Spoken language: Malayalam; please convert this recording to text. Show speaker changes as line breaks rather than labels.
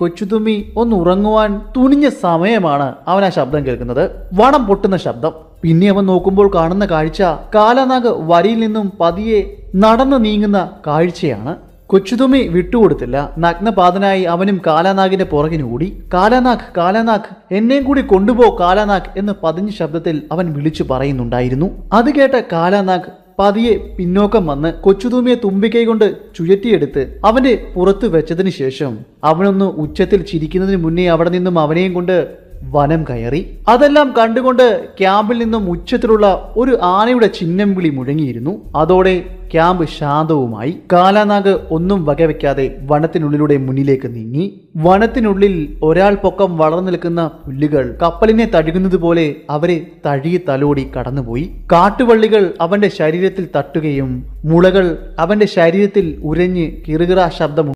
കൊച്ചുതുമ്മി ഒന്ന് ഉറങ്ങുവാൻ തുണിഞ്ഞ സമയമാണ് അവൻ ആ ശബ്ദം കേൾക്കുന്നത് വണം പൊട്ടുന്ന ശബ്ദം പിന്നെ അവൻ നോക്കുമ്പോൾ കാണുന്ന കാഴ്ച കാലനാഗ് വരിയിൽ നിന്നും പതിയെ നടന്നു നീങ്ങുന്ന കാഴ്ചയാണ് കൊച്ചുതുമ്മി വിട്ടുകൊടുത്തില്ല നഗ്നപാതനായി അവനും കാലാനാഗിന്റെ പുറകിനൂടി കാലാനാഗ് കാലാനാഗ് എന്നെയും കൂടി കൊണ്ടുപോ കാലാനാഗ് എന്ന് പതിഞ്ഞ ശബ്ദത്തിൽ അവൻ വിളിച്ചു പറയുന്നുണ്ടായിരുന്നു അത് കേട്ട കാലാനാഗ് പതിയെ പിന്നോക്കം വന്ന് കൊച്ചുതൂമിയെ തുമ്പിക്കൈ കൊണ്ട് ചുയറ്റിയെടുത്ത് അവന്റെ പുറത്തു വെച്ചതിന് ശേഷം അവനൊന്ന് ഉച്ചത്തിൽ ചിരിക്കുന്നതിന് മുന്നേ അവിടെ നിന്നും അവനെയും കൊണ്ട് വനം കയറി അതെല്ലാം കണ്ടുകൊണ്ട് ക്യാമ്പിൽ നിന്നും ഉച്ചത്തിലുള്ള ഒരു ആനയുടെ ചിഹ്നം വിളി മുഴങ്ങിയിരുന്നു അതോടെ ക്യാമ്പ് ശാന്തവുമായി കാലാനാഗ് ഒന്നും വകവെക്കാതെ വനത്തിനുള്ളിലൂടെ മുന്നിലേക്ക് നീങ്ങി വനത്തിനുള്ളിൽ ഒരാൾ പൊക്കം വളർന്നു നിൽക്കുന്ന പുല്ലുകൾ കപ്പലിനെ തഴുകുന്നത് പോലെ അവരെ തഴുകി തലോടി കടന്നുപോയി കാട്ടുവള്ളികൾ അവന്റെ ശരീരത്തിൽ തട്ടുകയും മുളകൾ അവന്റെ ശരീരത്തിൽ ഉരഞ്ഞ് കിറുകിറ ശബ്ദം